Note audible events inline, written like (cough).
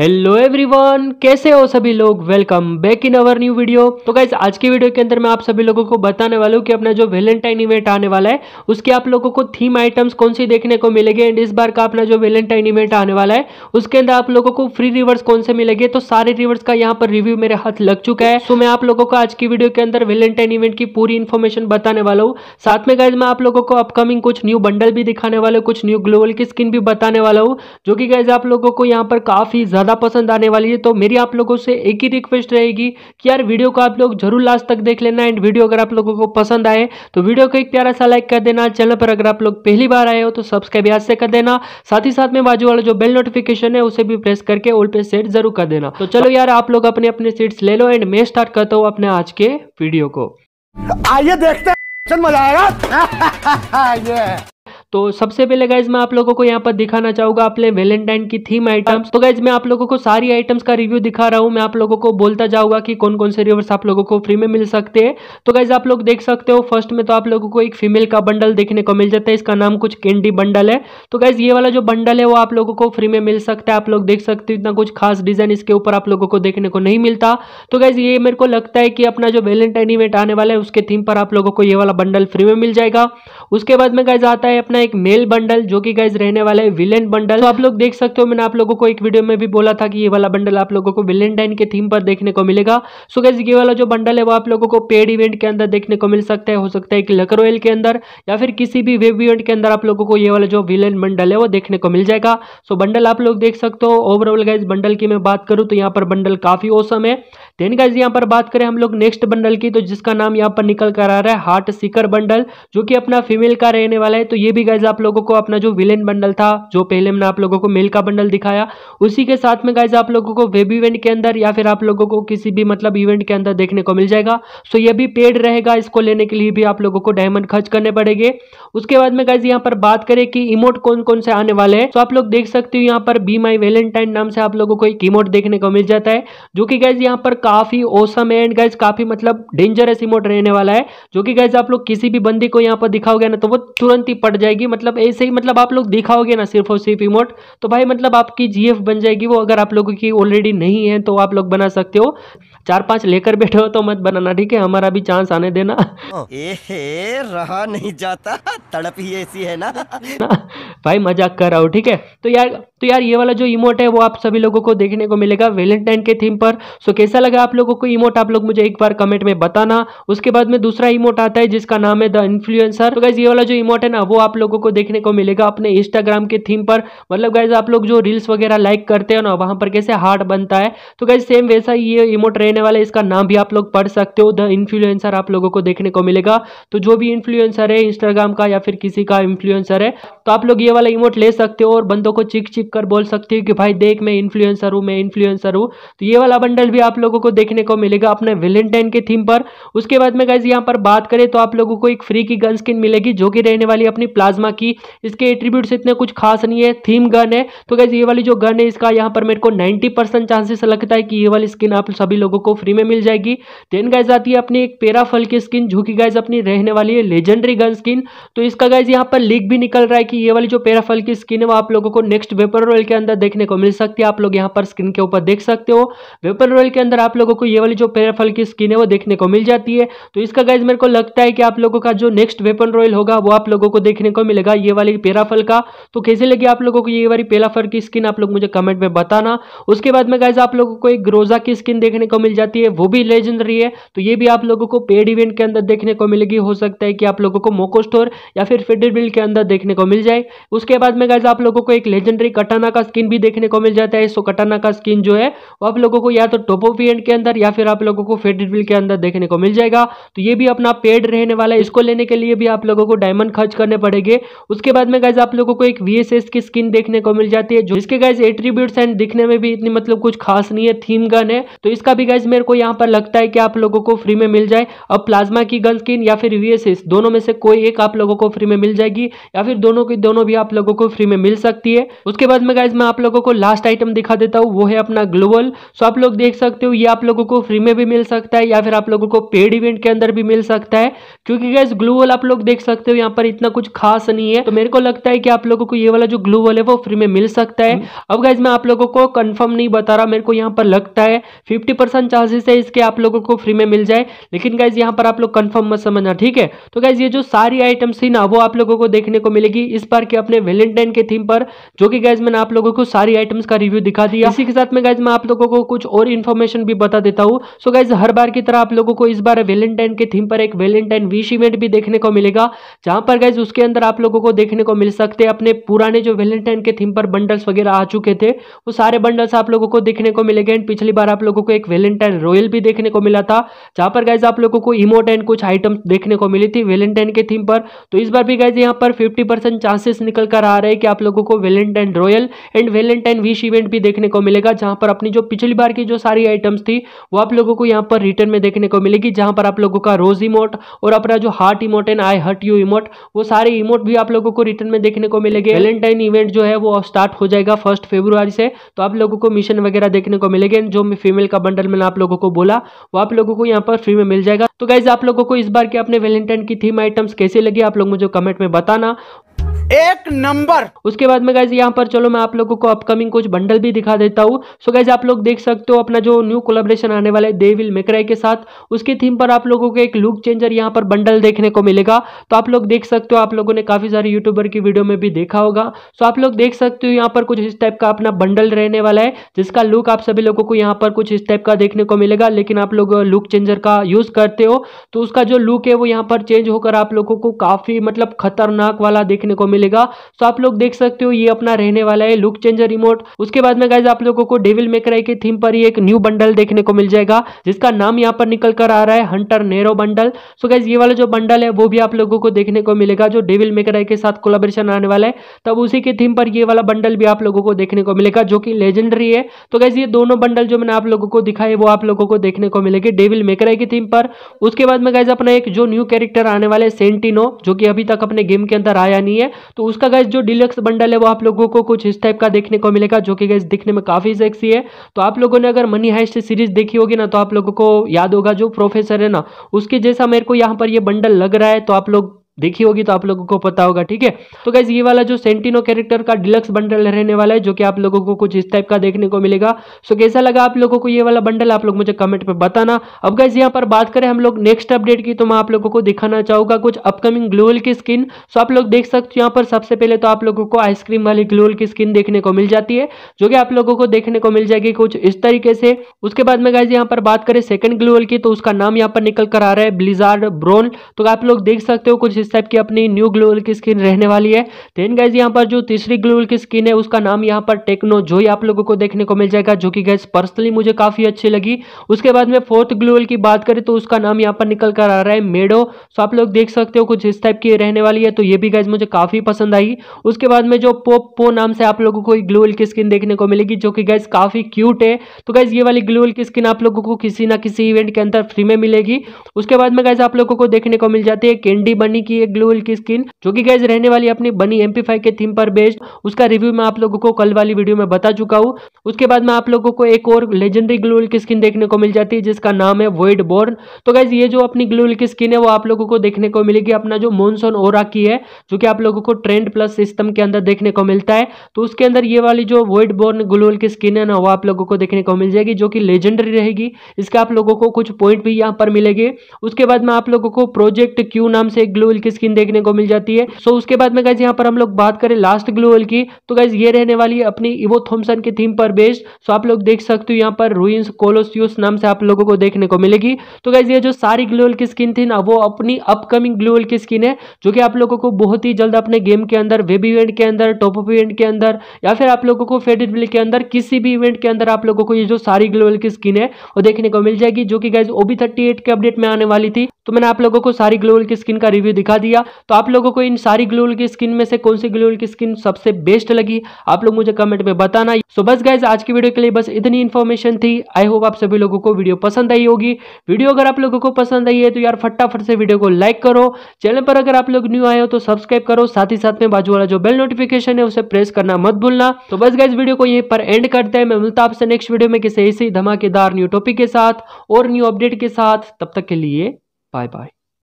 Hello everyone कैसे हो सभी लोग welcome back in our new video तो गाइज आज की वीडियो के अंदर मैं आप सभी लोगों को बताने वाला हूँ कि अपना जो वेलेंटाइन इवेंट आने वाला है उसके आप लोगों को थीम आइटम्स कौन सी देखने को मिलेगी एंड इस बार का अपना जो वेलेंटाइन इवेंट आने वाला है उसके अंदर आप लोगों को फ्री रिवर्स कौन से मिलेंगे तो सारे रिवर्स का यहाँ पर रिव्यू मेरे हाथ लग चुका है तो मैं आप लोगों को आज की वीडियो के अंदर वेलेंटाइन इवेंट की पूरी इन्फॉर्मेशन बताने वाला हूँ साथ में गाइज मैं आप लोगों को अपकमिंग कुछ न्यू बंडल भी दिखाने वाला हूँ कुछ न्यू ग्लोबल की स्किन भी बताने वाला हूँ जो कि गाइज आप लोगों को यहाँ पर काफी ज्यादा ज़्यादा पसंद आने वाली है तो मेरी आप लोगों से एक ही रिक्वेस्ट रहेगी कि यार वीडियो को आप लोग जरूर लास्ट तक देख लेना एंड वीडियो अगर आप लोगों को पसंद आए तो वीडियो को एक प्यारा सा लाइक कर देना चैनल पर अगर आप लोग पहली बार आए हो तो सब्सक्राइब याद से कर देना साथ ही साथ में बाजू वाला जो बेल नोटिफिकेशन है उसे भी प्रेस करके ओल पे सेट जरूर कर देना तो चलो यार आप लोग अपने अपने सीट्स ले लो एंड मैं स्टार्ट करता हूँ अपने आज के वीडियो को आइए देखते हैं मजा आएगा (laughs) ये तो सबसे पहले गाइज मैं आप लोगों को यहाँ पर दिखाना चाहूंगा अपने वेलेंटाइन की थीम आइटम्स तो गाइज मैं आप लोगों को सारी आइटम्स का रिव्यू दिखा रहा हूँ मैं आप लोगों को बोलता जाऊंगा कि कौन कौन से रिवर्स आप लोगों को फ्री में मिल सकते हैं तो गाइज आप लोग देख सकते हो फर्स्ट में तो आप लोगों को एक फीमेल का बंडल देखने को मिल जाता है इसका नाम कुछ कैंडी बंडल है तो गाइज ये वाला जो बंडल है वो आप लोगों को फ्री में मिल सकता है आप लोग देख सकते हो इतना कुछ खास डिजाइन इसके ऊपर आप लोगों को देखने को नहीं मिलता तो गाइज ये मेरे को लगता है कि अपना जो वेलेंटाइन इवेंट आने वाला है उसके थीम पर आप लोगों को ये वाला बंडल फ्री में मिल जाएगा उसके बाद में गाइज आता है अपना एक मेल बंडल जो कि गाइज रहने वाला है विलेन बंडल तो आप लोग देख सकते हो मैंने आप लोगों को एक वीडियो में भी बोला था कि ये वाला बंडल आप लोगों को विलेंटाइन के थीम पर देखने को मिलेगा सो गाइज ये वाला जो बंडल है वो आप लोगों को पेड इवेंट के अंदर देखने को मिल सकता है हो सकता है कि ऑयल के अंदर या फिर किसी भी वेब इवेंट के अंदर आप लोगों को ये वाला जो विलेन बंडल है वो देखने को मिल जाएगा सो बंडल आप लोग देख सकते हो ओवरऑल गाइज बंडल की मैं बात करूँ तो यहाँ पर बंडल काफी औसम है देन गाइज यहाँ पर बात करें हम लोग नेक्स्ट बंडल की तो जिसका नाम यहाँ पर निकल कर आ रहा है हार्ट सीकर बंडल जो कि अपना फीमेल का रहने वाला है तो ये भी गाइज आप लोगों को अपना जो विलेन बंडल था जो पहले मैंने आप लोगों को मेल का बंडल दिखाया उसी के साथ में गाइज आप लोगों को वेब इवेंट के अंदर या फिर आप लोगों को किसी भी मतलब इवेंट के अंदर देखने को मिल जाएगा सो ये भी पेड रहेगा इसको लेने के लिए भी आप लोगों को डायमंड खर्च करने पड़ेंगे उसके बाद में गाइज यहाँ पर बात करें कि इमोट कौन कौन से आने वाले हैं तो आप लोग देख सकते हो यहाँ पर बी माई वेलेंटाइन नाम से आप लोगों को एक इमोट देखने को मिल जाता है जो कि गाइज यहाँ पर काफ़ी ओसम है एंड गाइज काफ़ी मतलब डेंजरस इमोट रहने वाला है जो कि गाइज आप लोग किसी भी बंदी को यहाँ पर दिखाओगे ना तो वो तुरंत ही पट जाएगी मतलब ऐसे ही मतलब आप लोग दिखाओगे ना सिर्फ और सिर्फ इमोट तो भाई मतलब आपकी जी बन जाएगी वो अगर आप लोगों की ऑलरेडी नहीं है तो आप लोग बना सकते हो चार पांच लेकर बैठे हो तो मत बनाना ठीक है हमारा भी चांस आने देना (laughs) ए रहा नहीं जाता तड़प ही ऐसी है ना (laughs) भाई मजाक कर रहा हूँ ठीक है तो यार तो यार ये वाला जो इमोट है वो आप सभी लोगों को देखने को मिलेगा वेलेंटाइन के थीम पर सो कैसा लगा लगा आप लोगों को इमोट आप लोग मुझे एक बार कमेंट में बताना उसके बाद में दूसरा इमोट आता है जिसका नाम है द इन्फ्लुएंसर तो गाइज ये वाला जो इमोट है ना वो आप लोगों को देखने को मिलेगा अपने इंस्टाग्राम के थीम पर मतलब गाइज आप लोग जो रील्स वगैरह लाइक करते हो ना वहां पर कैसे हार्ट बनता है तो गाइज सेम वैसा ही ये इमोट रहने वाला है इसका नाम भी आप लोग पढ़ सकते हो द इन्फ्लुएंसर आप लोगों को देखने को मिलेगा तो जो भी इन्फ्लुएंसर है इंस्टाग्राम का या फिर किसी का इन्फ्लुएंसर है तो आप लोग ये वाला इमोट ले सकते हो और बंदों को चिक चिक कर बोल सकते हो कि भाई देख मैं इन्फ्लुएंसर हूँ मैं इन्फ्लुएंसर हूँ तो ये वाला बंडल भी आप लोगों को देखने को मिलेगा अपने विलेन के थीम पर उसके बाद में गाइज यहाँ पर बात करें तो आप लोगों को एक फ्री की गन स्किन मिलेगी जो कि रहने वाली अपनी प्लाज्मा की इसके एट्रीब्यूट इतने कुछ खास नहीं है थीम गन है तो गाइज ये वाली जो गन है इसका यहाँ पर मेरे को नाइन्टी चांसेस लगता है कि ये वाली स्किन आप सभी लोगों को फ्री में मिल जाएगी देन गाइज आती है अपनी एक पेराफल की स्किन जो कि गाइज अपनी रहने वाली है लेजेंडरी गन स्किन तो इसका गाइज यहाँ पर लीक भी निकल रहा है कि ये वाली जो पेराफल की स्किन है वो आप लोगों को नेक्स्ट वेपर रॉयल के अंदर देखने को मिल सकती है आप लोग यहाँ पर स्किन के ऊपर देख सकते हो वेपर रॉयल के अंदर आप लोगों को ये वाली जो पेयरफल की स्किन है वो देखने को मिल जाती है तो इसका गाइज मेरे को लगता है कि आप लोगों का जो नेक्स्ट वेपन रॉयल होगा वो आप लोगों को देखने को मिलेगा ये वाली पेराफल का तो कैसे लगी आप लोगों को ये वाली पेराफल की स्किन आप लोग मुझे कमेंट में बताना उसके बाद में गाइज आप लोगों को एक ग्रोजा की स्किन देखने को मिल जाती है वो भी लेजेंडरी है तो ये भी आप लोगों को पेड इवेंट के अंदर देखने को मिलेगी हो सकता है कि आप लोगों को मोको स्टोर या फिर फेडर बिल के अंदर देखने को मिल जाए उसके बाद में गाइज आप लोगों को एक लेजेंडरी कटाना का स्किन भी देखने को मिल जाता है सो कटाना का स्किन जो है वो आप लोगों को या तो टोपो इवेंट के अंदर या फिर आप लोगों को फेडेड बिल के अंदर देखने को मिल जाएगा तो ये भी अपना पेड रहने वाला है इसको लेने के लिए भी आप लोगों को डायमंड खर्च करने पड़ेंगे उसके बाद में गाइज आप लोगों को एक वी की स्किन देखने को मिल जाती है जो इसके गाइज एट्रीब्यूट्स एंड दिखने में भी इतनी मतलब कुछ खास नहीं है थीम गन है तो इसका भी गाइज मेरे को यहाँ पर लगता है कि आप लोगों को फ्री में मिल जाए अब प्लाज्मा की गन स्किन या फिर वीएसएस दोनों में से कोई एक आप लोगों को फ्री में मिल जाएगी या फिर दोनों की दोनों भी आप लोगों को फ्री में मिल सकती है उसके बाद में गाइज मैं आप लोगों को लास्ट आइटम दिखा देता हूँ वो है अपना ग्लोबल सो तो आप लोग देख सकते हो ये ये आप लोगों को फ्री में भी मिल सकता है या फिर आप लोगों को पेड इवेंट के अंदर भी मिल सकता है क्योंकि गैस ग्लू वॉल आप लोग देख सकते हो यहाँ पर इतना कुछ खास नहीं है तो मेरे को लगता है कि आप लोगों को ये वाला जो ग्लू वॉल है वो फ्री में मिल सकता है हम्म। अब गैस मैं आप लोगों को कन्फर्म नहीं बता रहा मेरे को यहाँ पर लगता है फिफ्टी चांसेस है इसके आप लोगों को फ्री में मिल जाए लेकिन गैस यहाँ पर आप लोग कन्फर्म मत समझना ठीक है तो गैस ये जो सारी आइटम्स थी ना वो आप लोगों को देखने को मिलेगी इस बार के अपने वेलेंटाइन के थीम पर जो कि गैस मैंने आप लोगों को सारी आइटम्स का रिव्यू दिखा दिया इसी के साथ में गैस मैं आप लोगों को कुछ और इन्फॉर्मेशन भी भी बता देता हूँ सो गाइज हर बार की तरह आप लोगों को इस बार वेलेंटाइन के थीम पर एक वेलेंटाइन विश इवेंट भी देखने को मिलेगा जहां पर गाइज उसके अंदर आप लोगों को देखने को मिल सकते हैं अपने पुराने जो वेलेंटाइन के थीम पर बंडल्स वगैरह आ चुके थे वो सारे बंडल्स आप लोगों को देखने को मिलेगा एंड पिछली बार आप लोगों को एक वेलेंटाइन रॉयल भी देखने को मिला था जहां पर गाइज आप लोगों को इमोट एंड कुछ आइटम देखने को मिली थी वेलेंटाइन के थीम पर तो इस बार भी गाइज यहाँ पर फिफ्टी चांसेस निकल कर आ रहे हैं कि आप लोगों को Valentine royal and Valentine wish event भी देखने को मिलेगा जहां पर अपनी जो पिछली बार की जो सारी आइटम्स थी वो आप लोगों को यहाँ पर रिटर्न में देखने को मिलेगी जहाँ पर आप लोगों का रोज इमोट और अपना जो heart emote and I hurt you emote वो सारे इमोट भी आप लोगों को रिटर्न में देखने को मिलेगी वैलेंटाइन इवेंट जो है वो स्टार्ट हो जाएगा फर्स्ट फेब्रुआरी से तो आप लोगों को मिशन वगैरह देखने को मिलेगी जो फीमेल का बंडल मैंने आप लोगों को बोला वो आप लोगों को यहाँ पर फ्री में मिल जाएगा तो गाइज आप लोगों को इस बार के अपने वैलेंटाइन की थीम आइटम्स कैसे लगे आप लोग मुझे कमेंट में बताना एक नंबर उसके बाद में गाइज यहाँ पर चलो मैं आप लोगों को अपकमिंग कुछ बंडल भी दिखा देता हूँ सो गाइज आप लोग देख सकते हो अपना जो न्यू कोलेब्रेशन आने वाला है देविल मेकराय के साथ उसके थीम पर आप लोगों को एक लुक चेंजर यहाँ पर बंडल देखने को मिलेगा तो आप लोग देख सकते हो आप लोगों ने काफी सारे यूट्यूबर की वीडियो में भी देखा होगा सो आप लोग देख सकते हो यहाँ पर कुछ इस टाइप का अपना बंडल रहने वाला है जिसका लुक आप सभी लोगों को यहाँ पर कुछ इस टाइप का देखने को मिलेगा लेकिन आप लोग लुक चेंजर का यूज करते हो तो उसका जो लुक है वो यहाँ पर चेंज होकर आप लोगों को काफी मतलब खतरनाक वाला देखने को मिलेगा तो आप लोग देख सकते हो ये अपना रहने वाला है लुक चेंजर रिमोट उसके बाद में गाइज आप लोगों को डेविल मेकराई के थीम पर ही एक न्यू बंडल देखने को मिल जाएगा जिसका नाम यहाँ पर निकल कर आ रहा है hunter Nero bundle so guys ये वाला जो बंडल है वो भी आप लोगों को देखने को मिलेगा जो डेविल मेकराई के साथ कोलाबरेशन आने वाला है तब उसी के थीम पर ये वाला बंडल भी आप लोगों को देखने को मिलेगा जो कि लेजेंडरी है तो गाइज ये दोनों बंडल जो मैंने आप लोगों को दिखाए वो आप लोगों को देखने को मिलेगी डेविल मेकराई की थीम पर उसके बाद में गाइज अपना एक जो न्यू कैरेक्टर आने वाले सेंटिनो जो कि अभी तक अपने गेम के अंदर आया नहीं है तो उसका गैस जो डिलक्स बंडल है वो आप लोगों को कुछ इस टाइप का देखने को मिलेगा जो कि गैस दिखने में काफ़ी सेक्सी है तो आप लोगों ने अगर मनी हाइस्ट सीरीज देखी होगी ना तो आप लोगों को याद होगा जो प्रोफेसर है ना उसके जैसा मेरे को यहाँ पर ये बंडल लग रहा है तो आप लोग देखी होगी तो आप लोगों को पता होगा ठीक है तो गैस ये वाला जो सेंटिनो कैरेक्टर का डिलक्स बंडल रहने वाला है जो कि आप लोगों को कुछ इस टाइप का देखने को मिलेगा सो कैसा लगा आप लोगों को ये वाला बंडल आप लोग मुझे कमेंट पर बताना अब गैस यहाँ पर बात करें हम लोग नेक्स्ट अपडेट की तो मैं आप लोगों को दिखाना चाहूंगा कुछ अपकमिंग ग्लोअल की स्किन सो आप लोग देख सकते हो यहाँ पर सबसे पहले तो आप लोगों को आइसक्रीम वाली ग्लोअल की स्किन देखने को मिल जाती है जो कि आप लोगों को देखने को मिल जाएगी कुछ इस तरीके से उसके बाद में गैस यहाँ पर बात करें सेकंड ग्लोअल की तो उसका नाम यहाँ पर निकल कर आ रहा है ब्लिजार्ड ब्रोन तो आप लोग देख सकते हो कुछ इस टाइप की अपनी न्यू ग्लोबल की स्किन रहने वाली है देन गैस यहाँ पर जो तीसरी ग्लोबल की स्किन है उसका नाम यहाँ पर टेक्नो जो ही आप लोगों को देखने को मिल जाएगा जो कि गैस पर्सनली मुझे काफ़ी अच्छी लगी उसके बाद में फोर्थ ग्लोबल की बात करें तो उसका नाम यहाँ पर निकल कर आ रहा है मेडो सो आप लोग देख सकते हो कुछ इस टाइप की रहने वाली है तो ये भी गैस मुझे काफ़ी पसंद आई उसके बाद में जो पोप पो नाम से आप लोगों को ग्लोबल की स्किन देखने को मिलेगी जो कि गैस काफ़ी क्यूट है तो गैस ये वाली ग्लोबल की स्किन आप लोगों को किसी ना किसी इवेंट के अंदर फ्री में मिलेगी उसके बाद में गैस आप लोगों को देखने को मिल जाती है कैंडी बनी की की एक ग्लू की स्किन जो कि गैस रहने वाली अपनी बनी एम के थीम पर बेस्ड उसका रिव्यू मैं आप लोगों को कल वाली वीडियो में बता चुका हूँ उसके बाद में आप लोगों को एक और लेजेंडरी ग्लूल की स्किन देखने को मिल जाती है जिसका नाम है वोइड बोर्न तो गैस ये जो अपनी ग्लूल की स्किन है वो आप लोगों को देखने को मिलेगी अपना जो मोनसोन ओरा की है जो कि आप लोगों को ट्रेंड प्लस सिस्टम के अंदर देखने को मिलता है तो उसके अंदर ये वाली जो वोइड बोर्न ग्लूल की स्किन है ना वो आप लोगों को देखने को मिल जाएगी जो कि लेजेंडरी रहेगी इसका आप लोगों को कुछ पॉइंट भी यहाँ पर मिलेगी उसके बाद में आप लोगों को प्रोजेक्ट क्यू नाम से एक ग्लूल की स्किन देखने को मिल जाती है सो उसके बाद में गाइज यहाँ पर हम लोग बात करें लास्ट ग्लोअल की तो गाइज ये रहने वाली है अपनी इवो थॉम्सन की थीम पर बेस्ड सो आप लोग देख सकते हो यहाँ पर रूइंस कोलोसियस नाम से आप लोगों को देखने को मिलेगी तो गाइज ये जो सारी ग्लोअल की स्किन थी ना वो अपनी अपकमिंग ग्लोअल की स्किन है जो कि आप लोगों को बहुत ही जल्द अपने गेम के अंदर वेब इवेंट के अंदर टॉप अप इवेंट के अंदर या फिर आप लोगों को फेडेड बिल के अंदर किसी भी इवेंट के अंदर आप लोगों को ये जो सारी ग्लोअल की स्किन है वो देखने को मिल जाएगी जो कि गाइज ओबी थर्टी के अपडेट में आने वाली थी तो मैंने आप लोगों को सारी ग्लोअल की स्किन का रिव्यू दिखा दिखा दिया तो आप लोगों को इन सारी ग्लूल की स्किन में से कौन सी ग्लूल की स्किन सबसे बेस्ट लगी आप लोग मुझे कमेंट में बताना सो बस गाइज आज की वीडियो के लिए बस इतनी इन्फॉर्मेशन थी आई होप आप सभी लोगों को वीडियो पसंद आई होगी वीडियो अगर आप लोगों को पसंद आई है तो यार फटाफट से वीडियो को लाइक करो चैनल पर अगर आप लोग न्यू आए हो तो सब्सक्राइब करो साथ ही साथ में बाजू वाला जो बेल नोटिफिकेशन है उसे प्रेस करना मत भूलना तो बस गाइज वीडियो को यहीं पर एंड करते हैं मैं मिलता आपसे नेक्स्ट वीडियो में किसी ऐसी धमाकेदार न्यू टॉपिक के साथ और न्यू अपडेट के साथ तब तक के लिए बाय बाय